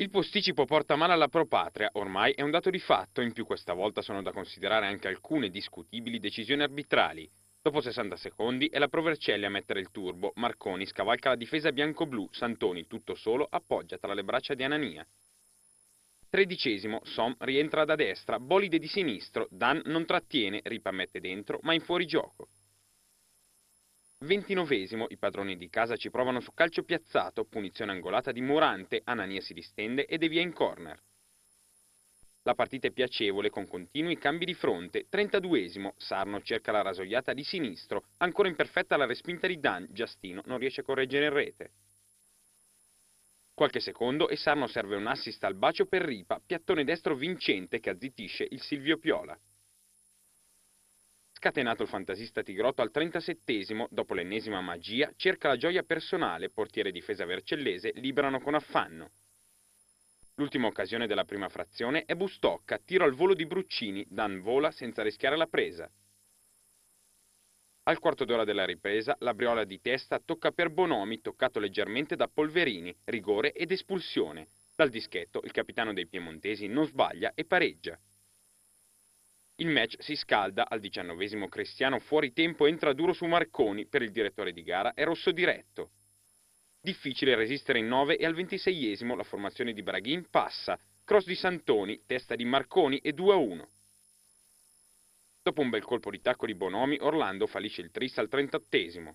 Il posticipo porta male alla propatria, ormai è un dato di fatto, in più questa volta sono da considerare anche alcune discutibili decisioni arbitrali. Dopo 60 secondi è la Provercelli a mettere il turbo, Marconi scavalca la difesa bianco-blu, Santoni tutto solo appoggia tra le braccia di Anania. Tredicesimo, Som rientra da destra, Bolide di sinistro, Dan non trattiene, Ripa mette dentro, ma in fuorigioco. Ventinovesimo, i padroni di casa ci provano su calcio piazzato, punizione angolata di Morante, Anania si distende e devia in corner. La partita è piacevole con continui cambi di fronte. 32esimo, Sarno cerca la rasoiata di sinistro, ancora imperfetta la respinta di Dan, Giastino non riesce a correggere in rete. Qualche secondo e Sarno serve un assist al bacio per Ripa, piattone destro vincente che azzittisce il Silvio Piola. Scatenato il fantasista Tigrotto al 37 esimo dopo l'ennesima magia, cerca la gioia personale, portiere difesa vercellese, liberano con affanno. L'ultima occasione della prima frazione è Bustocca, tiro al volo di Bruccini, Dan vola senza rischiare la presa. Al quarto d'ora della ripresa, la briola di testa tocca per Bonomi, toccato leggermente da Polverini, rigore ed espulsione. Dal dischetto, il capitano dei piemontesi non sbaglia e pareggia. Il match si scalda, al diciannovesimo Cristiano fuori tempo entra duro su Marconi, per il direttore di gara è rosso diretto. Difficile resistere in 9 e al ventiseiesimo la formazione di Braghin passa, cross di Santoni, testa di Marconi e 2-1. Dopo un bel colpo di tacco di Bonomi, Orlando fallisce il tris al trentattesimo.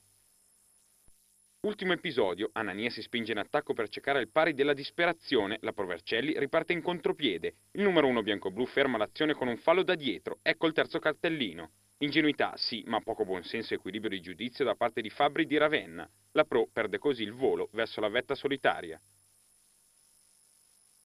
Ultimo episodio, Anania si spinge in attacco per cercare il pari della disperazione, la Provercelli riparte in contropiede, il numero 1 bianco-blu ferma l'azione con un fallo da dietro, ecco il terzo cartellino. Ingenuità sì, ma poco buonsenso e equilibrio di giudizio da parte di Fabri di Ravenna. La Pro perde così il volo verso la vetta solitaria.